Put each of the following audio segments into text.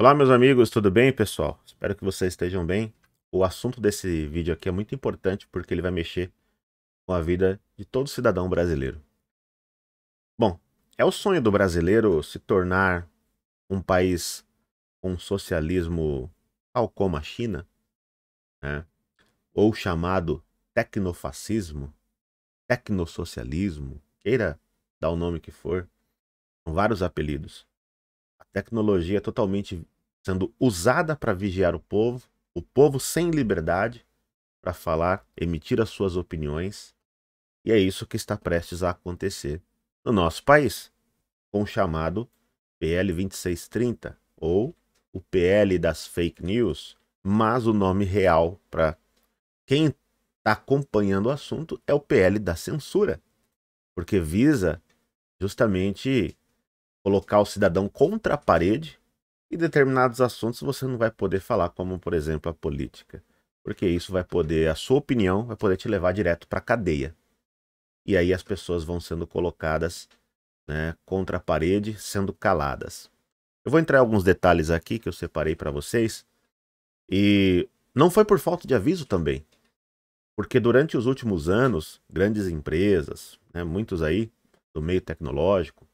Olá, meus amigos, tudo bem, pessoal? Espero que vocês estejam bem. O assunto desse vídeo aqui é muito importante porque ele vai mexer com a vida de todo cidadão brasileiro. Bom, é o sonho do brasileiro se tornar um país com socialismo tal como a China, né? ou chamado tecnofascismo, tecnosocialismo, queira dar o nome que for, com vários apelidos tecnologia totalmente sendo usada para vigiar o povo, o povo sem liberdade para falar, emitir as suas opiniões. E é isso que está prestes a acontecer no nosso país, com o chamado PL 2630 ou o PL das fake news, mas o nome real para quem está acompanhando o assunto é o PL da censura, porque visa justamente colocar o cidadão contra a parede e determinados assuntos você não vai poder falar, como por exemplo a política, porque isso vai poder, a sua opinião vai poder te levar direto para a cadeia. E aí as pessoas vão sendo colocadas né, contra a parede, sendo caladas. Eu vou entrar em alguns detalhes aqui que eu separei para vocês. E não foi por falta de aviso também, porque durante os últimos anos, grandes empresas, né, muitos aí do meio tecnológico,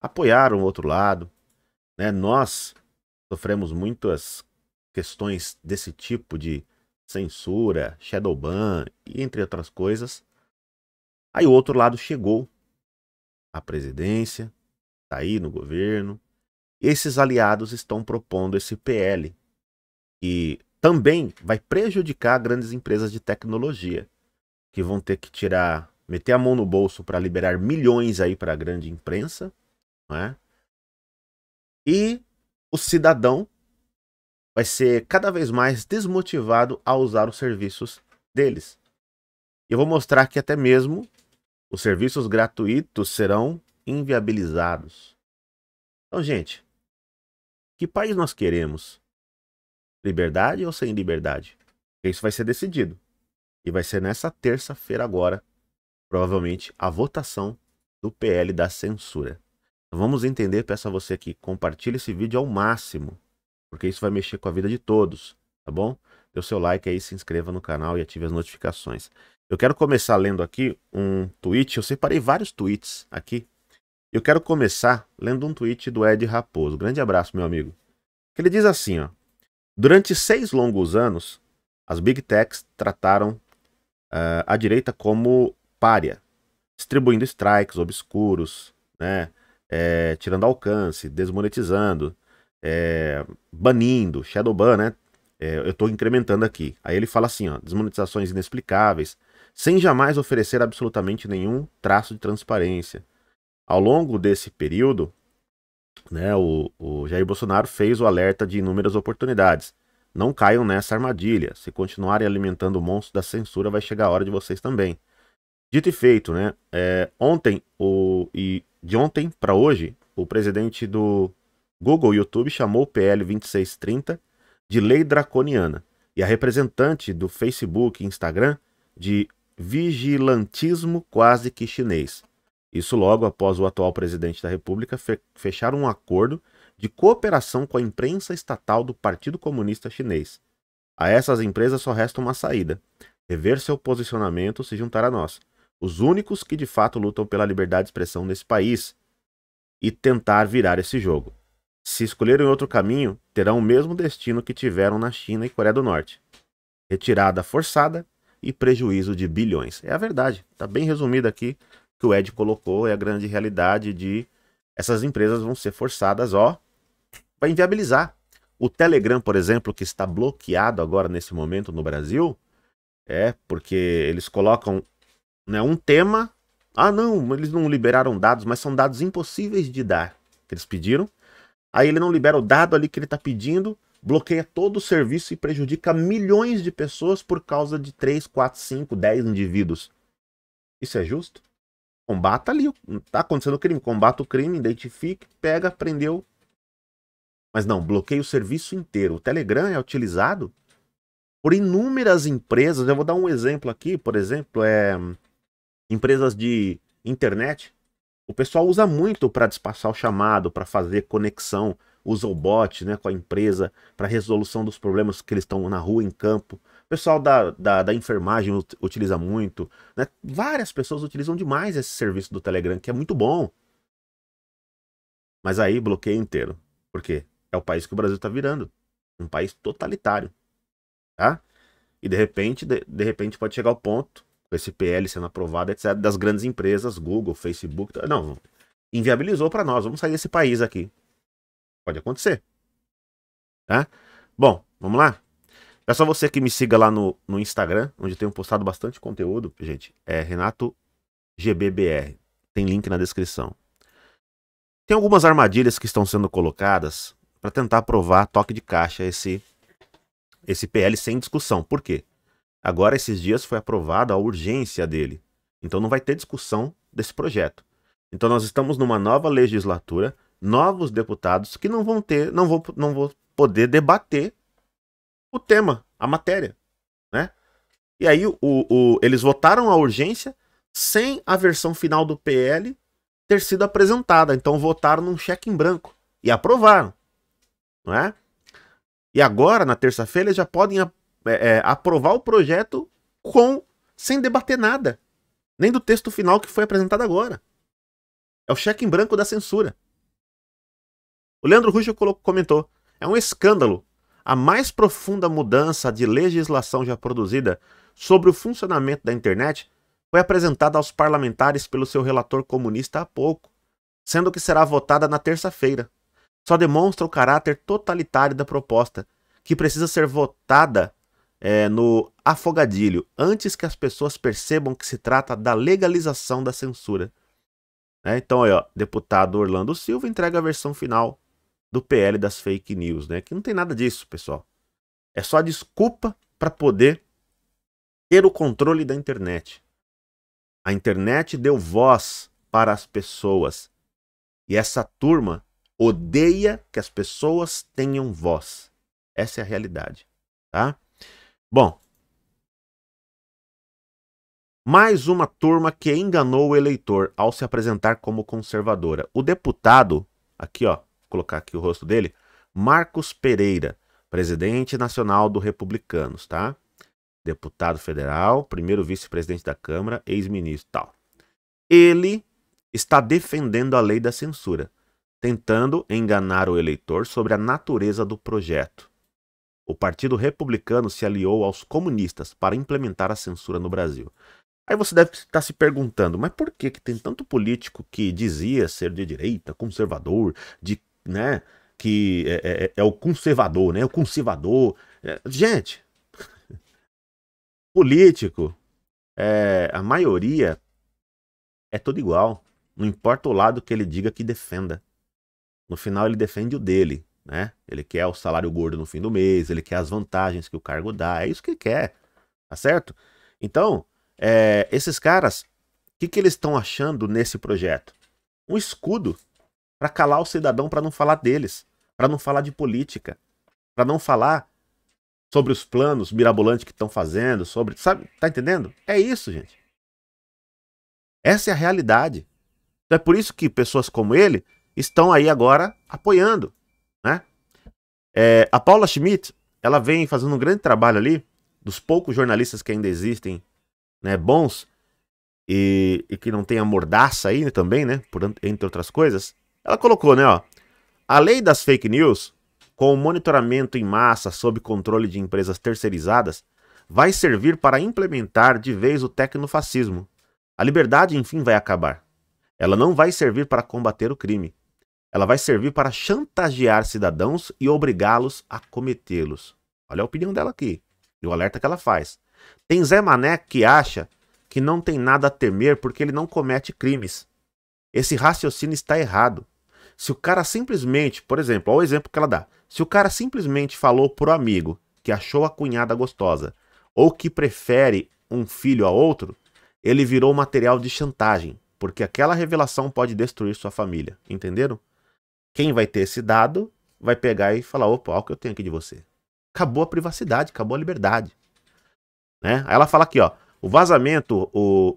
apoiaram o outro lado. Né? Nós sofremos muitas questões desse tipo de censura, shadowban e entre outras coisas. Aí o outro lado chegou à presidência, está aí no governo. Esses aliados estão propondo esse PL, que também vai prejudicar grandes empresas de tecnologia, que vão ter que tirar, meter a mão no bolso para liberar milhões aí para a grande imprensa não é? E o cidadão vai ser cada vez mais desmotivado a usar os serviços deles. Eu vou mostrar que até mesmo os serviços gratuitos serão inviabilizados. Então, gente, que país nós queremos? Liberdade ou sem liberdade? Isso vai ser decidido. E vai ser nessa terça-feira agora, provavelmente, a votação do PL da censura. Vamos entender, peço a você que compartilhe esse vídeo ao máximo, porque isso vai mexer com a vida de todos, tá bom? Dê o seu like aí, se inscreva no canal e ative as notificações. Eu quero começar lendo aqui um tweet, eu separei vários tweets aqui. Eu quero começar lendo um tweet do Ed Raposo. Grande abraço, meu amigo. Ele diz assim, ó: Durante seis longos anos, as Big Techs trataram uh, a direita como pária, distribuindo strikes obscuros, né? é, tirando alcance, desmonetizando, é, banindo, shadowban, né? É, eu estou incrementando aqui. Aí ele fala assim, ó, desmonetizações inexplicáveis, sem jamais oferecer absolutamente nenhum traço de transparência. Ao longo desse período, né, o, o Jair Bolsonaro fez o alerta de inúmeras oportunidades. Não caiam nessa armadilha. Se continuarem alimentando o monstro da censura, vai chegar a hora de vocês também. Dito e feito, né? É, ontem o, e de ontem para hoje, o presidente do Google YouTube chamou o PL 2630 de lei draconiana e a representante do Facebook e Instagram de vigilantismo quase que chinês. Isso logo após o atual presidente da República fechar um acordo de cooperação com a imprensa estatal do Partido Comunista Chinês. A essas empresas só resta uma saída: rever seu posicionamento, se juntar a nós os únicos que de fato lutam pela liberdade de expressão nesse país, e tentar virar esse jogo. Se escolherem outro caminho, terão o mesmo destino que tiveram na China e Coreia do Norte: retirada forçada e prejuízo de bilhões. É a verdade, está bem resumido aqui que o Ed colocou, é a grande realidade de essas empresas vão ser forçadas, ó, para inviabilizar. O Telegram, por exemplo, que está bloqueado agora nesse momento no Brasil, é porque eles colocam né, um tema. Ah, não, eles não liberaram dados, mas são dados impossíveis de dar que eles pediram. Aí ele não libera o dado ali que ele está pedindo, bloqueia todo o serviço e prejudica milhões de pessoas por causa de 3, 4, 5, 10 indivíduos. Isso é justo? Combata ali, tá acontecendo o crime, combata o crime, identifique, pega, prendeu. Mas não, bloqueia o serviço inteiro. O Telegram é utilizado por inúmeras empresas. Eu vou dar um exemplo aqui, por exemplo, é empresas de internet, o pessoal usa muito para despachar o chamado, para fazer conexão, usa o bot né, com a empresa para resolução dos problemas que eles estão na rua, em campo. O pessoal da, da, da enfermagem utiliza muito. Né? Várias pessoas utilizam demais esse serviço do Telegram, que é muito bom. Mas aí bloqueia inteiro. Por quê? É o país que o Brasil está virando. Um país totalitário. Tá? E de repente, de, de repente pode chegar ao ponto esse PL sendo aprovado, etc., das grandes empresas, Google, Facebook. Tá, não, inviabilizou para nós, vamos sair desse país aqui. Pode acontecer. Tá? Bom, vamos lá? É só você que me siga lá no, no Instagram, onde eu tenho postado bastante conteúdo, gente. É Renato GBBR. Tem link na descrição. Tem algumas armadilhas que estão sendo colocadas para tentar aprovar toque de caixa esse esse PL sem discussão. Por quê? Agora, esses dias foi aprovada a urgência dele. Então, não vai ter discussão desse projeto. Então, nós estamos numa nova legislatura, novos deputados que não vão ter, não vão, não vão poder debater o tema, a matéria, né? E aí, o, o, eles votaram a urgência sem a versão final do PL ter sido apresentada. Então, votaram num cheque em branco e aprovaram, não é? E agora, na terça-feira, já podem é, é, aprovar o projeto com sem debater nada, nem do texto final que foi apresentado agora. É o cheque em branco da censura. O Leandro Russo comentou: é um escândalo. A mais profunda mudança de legislação já produzida sobre o funcionamento da internet foi apresentada aos parlamentares pelo seu relator comunista há pouco, sendo que será votada na terça-feira. Só demonstra o caráter totalitário da proposta, que precisa ser votada é, no afogadilho, antes que as pessoas percebam que se trata da legalização da censura. É, então, aí, ó, deputado Orlando Silva entrega a versão final do PL das fake news, né? Que não tem nada disso, pessoal. É só desculpa para poder ter o controle da internet. A internet deu voz para as pessoas. E essa turma odeia que as pessoas tenham voz. Essa é a realidade, tá? Bom, mais uma turma que enganou o eleitor ao se apresentar como conservadora. O deputado, aqui ó, vou colocar aqui o rosto dele, Marcos Pereira, presidente nacional do Republicanos, tá? Deputado federal, primeiro vice-presidente da Câmara, ex-ministro, tal. Ele está defendendo a lei da censura, tentando enganar o eleitor sobre a natureza do projeto o Partido Republicano se aliou aos comunistas para implementar a censura no Brasil. Aí você deve estar se perguntando, mas por que, que tem tanto político que dizia ser de direita, conservador, de, né, que é, é, é, é o conservador, né, o conservador. É, gente, político, é, a maioria é toda igual. Não importa o lado que ele diga que defenda. No final ele defende o dele né? Ele quer o salário gordo no fim do mês, ele quer as vantagens que o cargo dá, é isso que ele quer, tá certo? Então, é, esses caras, o que, que eles estão achando nesse projeto? Um escudo para calar o cidadão para não falar deles, para não falar de política, para não falar sobre os planos mirabolantes que estão fazendo, sobre, sabe? Tá entendendo? É isso, gente. Essa é a realidade. Então é por isso que pessoas como ele estão aí agora apoiando né? É, a Paula Schmidt, ela vem fazendo um grande trabalho ali, dos poucos jornalistas que ainda existem, né, bons, e, e que não tem a mordaça aí também, né, por, entre outras coisas. Ela colocou, né, ó, a lei das fake news, com o monitoramento em massa sob controle de empresas terceirizadas, vai servir para implementar de vez o tecnofascismo. A liberdade, enfim, vai acabar. Ela não vai servir para combater o crime. Ela vai servir para chantagear cidadãos e obrigá-los a cometê-los. Olha a opinião dela aqui. E o alerta que ela faz. Tem Zé Mané que acha que não tem nada a temer porque ele não comete crimes. Esse raciocínio está errado. Se o cara simplesmente, por exemplo, olha o exemplo que ela dá. Se o cara simplesmente falou para o amigo que achou a cunhada gostosa ou que prefere um filho a outro, ele virou material de chantagem, porque aquela revelação pode destruir sua família. Entenderam? Quem vai ter esse dado vai pegar e falar: opa, olha o que eu tenho aqui de você. Acabou a privacidade, acabou a liberdade. Né? Aí ela fala aqui: ó, o vazamento, o,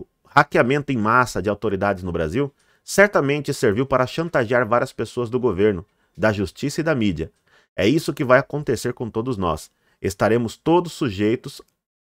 o hackeamento em massa de autoridades no Brasil certamente serviu para chantagear várias pessoas do governo, da justiça e da mídia. É isso que vai acontecer com todos nós. Estaremos todos sujeitos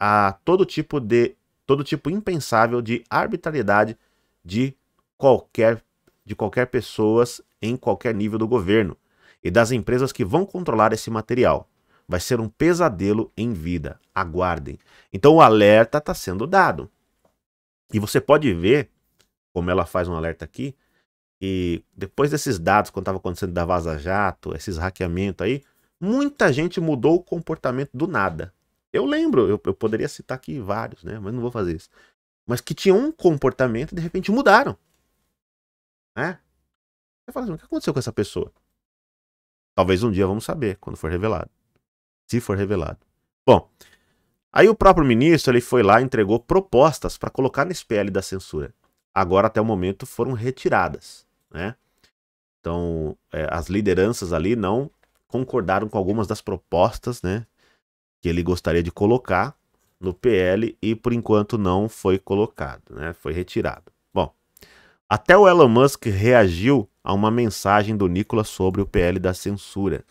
a todo tipo de todo tipo impensável de arbitrariedade de qualquer de qualquer pessoas em qualquer nível do governo e das empresas que vão controlar esse material. Vai ser um pesadelo em vida. Aguardem. Então o alerta está sendo dado. E você pode ver, como ela faz um alerta aqui, e depois desses dados, quando estava acontecendo da Vaza Jato, esses hackeamentos aí, muita gente mudou o comportamento do nada. Eu lembro, eu, eu poderia citar aqui vários, né? Mas não vou fazer isso. Mas que tinham um comportamento e de repente mudaram. Né? Você fala assim, o que aconteceu com essa pessoa? Talvez um dia vamos saber, quando for revelado. Se for revelado. Bom, aí o próprio ministro ele foi lá entregou propostas para colocar nesse PL da censura. Agora, até o momento, foram retiradas. Né? Então, é, as lideranças ali não concordaram com algumas das propostas né, que ele gostaria de colocar no PL e, por enquanto, não foi colocado, né? foi retirado. Bom, até o Elon Musk reagiu a uma mensagem do Nicolas sobre o PL da censura.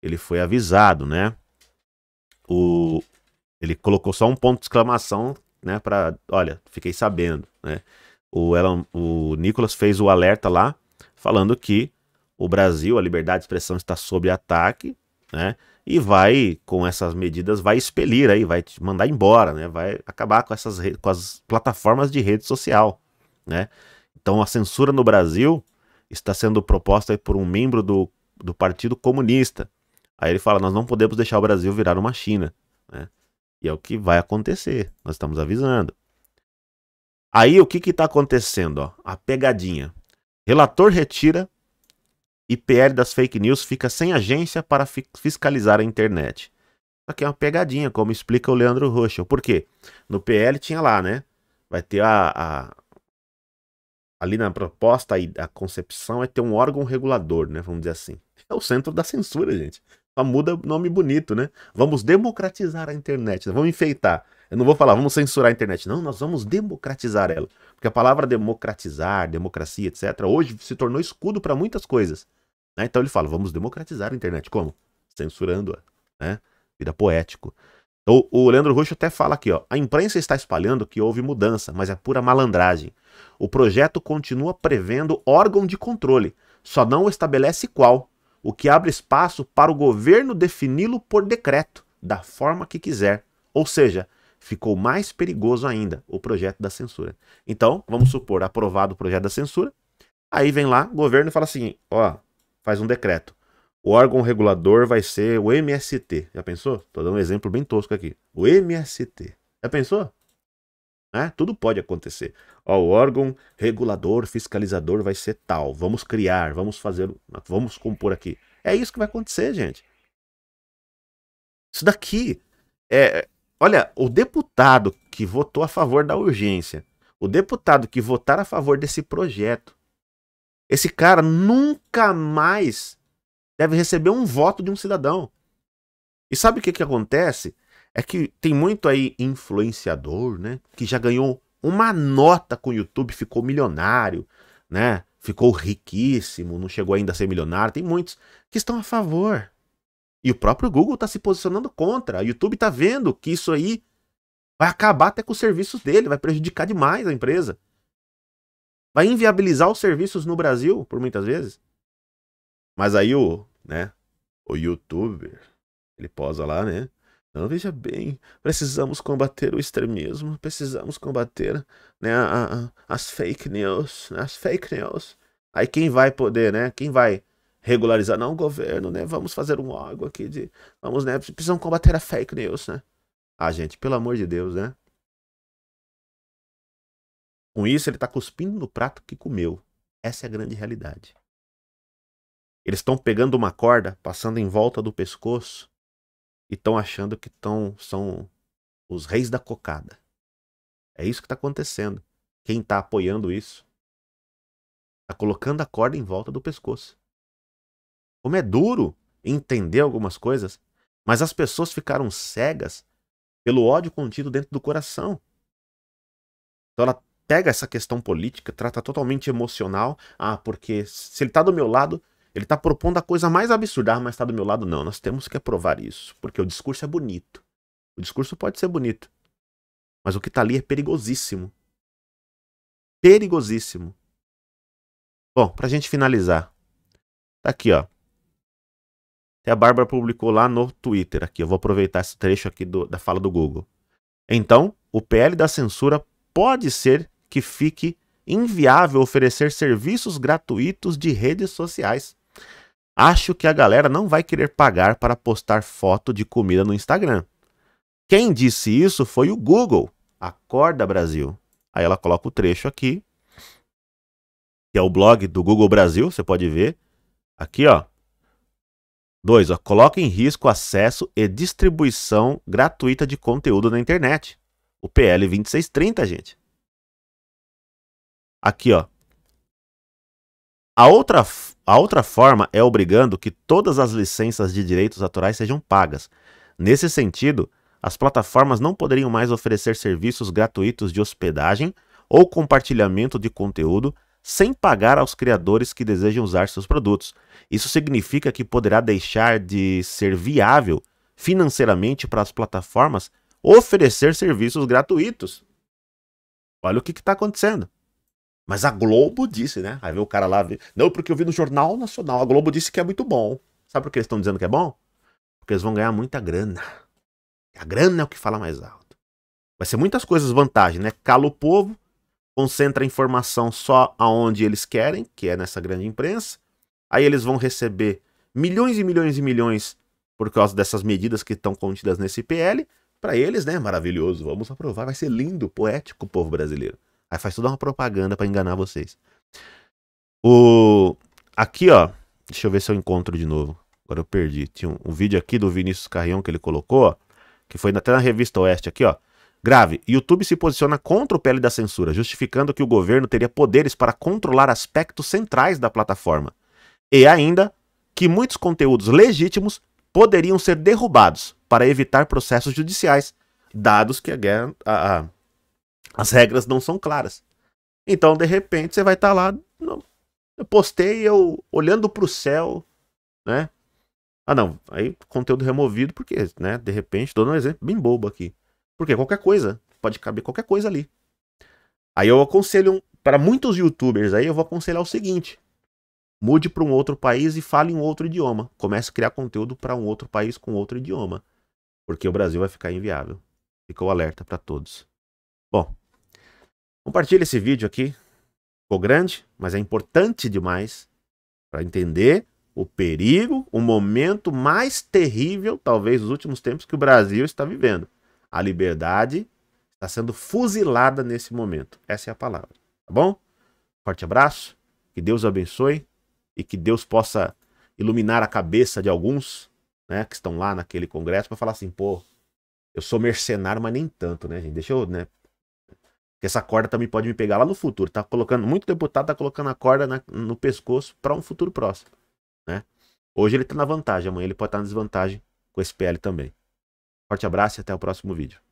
Ele foi avisado, né? O, ele colocou só um ponto de exclamação, né? Para, olha, fiquei sabendo, né? O, Elon, o Nicolas fez o alerta lá, falando que o Brasil, a liberdade de expressão está sob ataque, né? E vai, com essas medidas, vai expelir aí, vai te mandar embora, né? Vai acabar com essas com as plataformas de rede social, né? Então a censura no Brasil está sendo proposta por um membro do, do Partido Comunista. Aí ele fala: nós não podemos deixar o Brasil virar uma China. Né? E é o que vai acontecer, nós estamos avisando. Aí o que está acontecendo? Ó? A pegadinha. Relator retira e PL das fake news fica sem agência para fiscalizar a internet. aqui é uma pegadinha, como explica o Leandro Rocha. Por quê? No PL tinha lá, né? Vai ter a, a, ali na proposta e a concepção é ter um órgão regulador, né? Vamos dizer assim. É o centro da censura, gente. Só muda nome bonito, né? Vamos democratizar a internet, né? vamos enfeitar. Eu não vou falar, vamos censurar a internet. Não, nós vamos democratizar ela. Porque a palavra democratizar, democracia, etc., hoje se tornou escudo para muitas coisas. Né? Então ele fala, vamos democratizar a internet. Como? Censurando-a. Né? Vida poético. O, o Leandro Roxo até fala aqui, ó. A imprensa está espalhando que houve mudança, mas é pura malandragem. O projeto continua prevendo órgão de controle, só não estabelece qual, o que abre espaço para o governo defini-lo por decreto, da forma que quiser. Ou seja, ficou mais perigoso ainda o projeto da censura. Então, vamos supor, aprovado o projeto da censura, aí vem lá o governo fala assim: ó, faz um decreto. O órgão regulador vai ser o MST. Já pensou? Estou dando um exemplo bem tosco aqui. O MST. Já pensou? né? Tudo pode acontecer. Ó, o órgão regulador, fiscalizador vai ser tal. Vamos criar, vamos fazer, vamos compor aqui. É isso que vai acontecer, gente. Isso daqui é, olha, o deputado que votou a favor da urgência, o deputado que votar a favor desse projeto, esse cara nunca mais deve receber um voto de um cidadão. E sabe o que, que acontece? É que tem muito aí influenciador, né? Que já ganhou uma nota com o YouTube, ficou milionário, né? Ficou riquíssimo, não chegou ainda a ser milionário. Tem muitos que estão a favor. E o próprio Google está se posicionando contra. O YouTube está vendo que isso aí vai acabar até com os serviços dele, vai prejudicar demais a empresa. Vai inviabilizar os serviços no Brasil, por muitas vezes. Mas aí o, né, o youtuber, ele posa lá, né? Então, veja bem, precisamos combater o extremismo, precisamos combater né, a, a, as fake news, né, as fake news. Aí quem vai poder, né? Quem vai regularizar? Não, o governo, né? Vamos fazer um órgão aqui de... Vamos, né? Precisamos combater a fake news, né? Ah, gente, pelo amor de Deus, né? Com isso, ele está cuspindo no prato que comeu. Essa é a grande realidade. Eles estão pegando uma corda, passando em volta do pescoço e estão achando que tão, são os reis da cocada. É isso que está acontecendo. Quem está apoiando isso está colocando a corda em volta do pescoço. Como é duro entender algumas coisas, mas as pessoas ficaram cegas pelo ódio contido dentro do coração. Então ela pega essa questão política, trata totalmente emocional. Ah, porque se ele está do meu lado, ele está propondo a coisa mais absurda, ah, mas está do meu lado. Não, nós temos que aprovar isso, porque o discurso é bonito. O discurso pode ser bonito, mas o que está ali é perigosíssimo. Perigosíssimo. Bom, para a gente finalizar, tá aqui, ó. Até a Bárbara publicou lá no Twitter, aqui. Eu vou aproveitar esse trecho aqui do, da fala do Google. Então, o PL da censura pode ser que fique inviável oferecer serviços gratuitos de redes sociais. Acho que a galera não vai querer pagar para postar foto de comida no Instagram. Quem disse isso foi o Google. Acorda Brasil. Aí ela coloca o trecho aqui, que é o blog do Google Brasil, você pode ver. Aqui, ó. Dois, ó, coloca em risco acesso e distribuição gratuita de conteúdo na internet. O PL 2630, gente. Aqui, ó. A outra, a outra forma é obrigando que todas as licenças de direitos autorais sejam pagas. Nesse sentido, as plataformas não poderiam mais oferecer serviços gratuitos de hospedagem ou compartilhamento de conteúdo sem pagar aos criadores que desejam usar seus produtos. Isso significa que poderá deixar de ser viável financeiramente para as plataformas oferecer serviços gratuitos. Olha o que está acontecendo. Mas a Globo disse, né? Aí vem o cara lá, não, porque eu vi no Jornal Nacional, a Globo disse que é muito bom. Sabe por que eles estão dizendo que é bom? Porque eles vão ganhar muita grana. A grana é o que fala mais alto. Vai ser muitas coisas vantagem, né? Cala o povo, concentra a informação só aonde eles querem, que é nessa grande imprensa. Aí eles vão receber milhões e milhões e milhões por causa dessas medidas que estão contidas nesse PL. Para eles, né? Maravilhoso, vamos aprovar, vai ser lindo, poético o povo brasileiro. Aí faz toda uma propaganda para enganar vocês. O aqui, ó, deixa eu ver se eu encontro de novo. Agora eu perdi. Tinha um, um vídeo aqui do Vinícius Carrião que ele colocou, ó, que foi até na revista Oeste aqui, ó. Grave. YouTube se posiciona contra o PL da censura, justificando que o governo teria poderes para controlar aspectos centrais da plataforma. E ainda que muitos conteúdos legítimos poderiam ser derrubados para evitar processos judiciais, dados que a guerra. A, a, as regras não são claras. Então, de repente, você vai estar tá lá. eu postei eu olhando para o céu, né? Ah, não. Aí conteúdo removido, porque, né? De repente, dando um exemplo bem bobo aqui. Porque qualquer coisa, pode caber qualquer coisa ali. Aí eu aconselho para muitos youtubers aí, eu vou aconselhar o seguinte: mude para um outro país e fale em outro idioma. Comece a criar conteúdo para um outro país com outro idioma, porque o Brasil vai ficar inviável. Ficou alerta para todos. Bom, Compartilhe esse vídeo aqui. Ficou grande, mas é importante demais para entender o perigo, o momento mais terrível, talvez, dos últimos tempos que o Brasil está vivendo. A liberdade está sendo fuzilada nesse momento. Essa é a palavra, tá bom? Forte abraço, que Deus abençoe e que Deus possa iluminar a cabeça de alguns né, que estão lá naquele congresso para falar assim, pô, eu sou mercenário, mas nem tanto, né, gente? Deixa eu né, porque essa corda também pode me pegar lá no futuro. Tá colocando, muito deputado tá colocando a corda na, no pescoço para um futuro próximo, né? Hoje ele tá na vantagem, amanhã ele pode estar tá na desvantagem com esse PL também. Forte abraço e até o próximo vídeo.